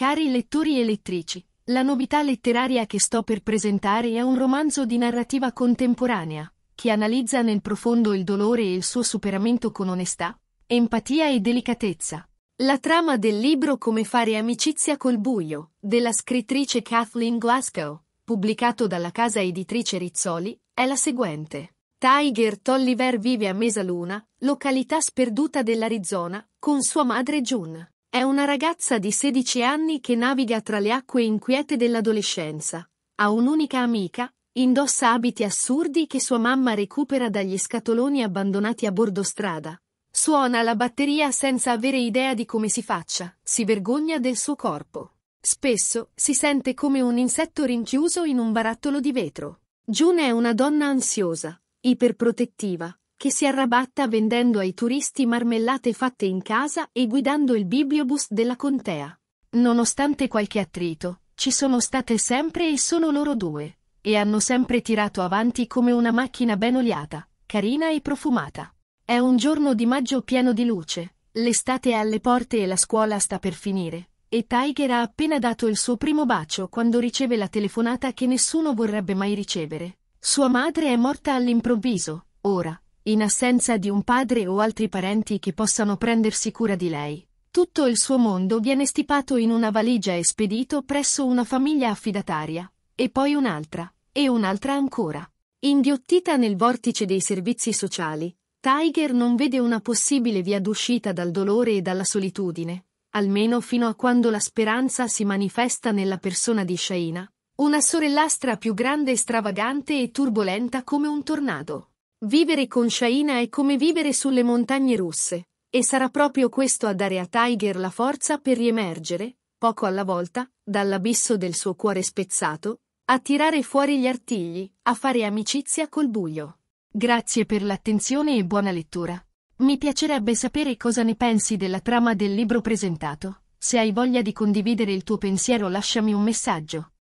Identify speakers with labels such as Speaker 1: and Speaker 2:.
Speaker 1: Cari lettori e lettrici, la novità letteraria che sto per presentare è un romanzo di narrativa contemporanea, che analizza nel profondo il dolore e il suo superamento con onestà, empatia e delicatezza. La trama del libro Come fare amicizia col buio, della scrittrice Kathleen Glasgow, pubblicato dalla casa editrice Rizzoli, è la seguente. Tiger Tolliver vive a Mesa Luna, località sperduta dell'Arizona, con sua madre June. È una ragazza di 16 anni che naviga tra le acque inquiete dell'adolescenza. Ha un'unica amica, indossa abiti assurdi che sua mamma recupera dagli scatoloni abbandonati a bordo strada. Suona la batteria senza avere idea di come si faccia, si vergogna del suo corpo. Spesso si sente come un insetto rinchiuso in un barattolo di vetro. June è una donna ansiosa, iperprotettiva, che si arrabatta vendendo ai turisti marmellate fatte in casa e guidando il bibliobus della contea. Nonostante qualche attrito, ci sono state sempre e sono loro due, e hanno sempre tirato avanti come una macchina ben oliata, carina e profumata. È un giorno di maggio pieno di luce, l'estate è alle porte e la scuola sta per finire, e Tiger ha appena dato il suo primo bacio quando riceve la telefonata che nessuno vorrebbe mai ricevere. Sua madre è morta all'improvviso, ora, in assenza di un padre o altri parenti che possano prendersi cura di lei. Tutto il suo mondo viene stipato in una valigia e spedito presso una famiglia affidataria, e poi un'altra, e un'altra ancora. Inghiottita nel vortice dei servizi sociali, Tiger non vede una possibile via d'uscita dal dolore e dalla solitudine, almeno fino a quando la speranza si manifesta nella persona di Shaina, una sorellastra più grande e stravagante e turbolenta come un tornado. Vivere con Shaina è come vivere sulle montagne russe, e sarà proprio questo a dare a Tiger la forza per riemergere, poco alla volta, dall'abisso del suo cuore spezzato, a tirare fuori gli artigli, a fare amicizia col buio. Grazie per l'attenzione e buona lettura. Mi piacerebbe sapere cosa ne pensi della trama del libro presentato. Se hai voglia di condividere il tuo pensiero lasciami un messaggio.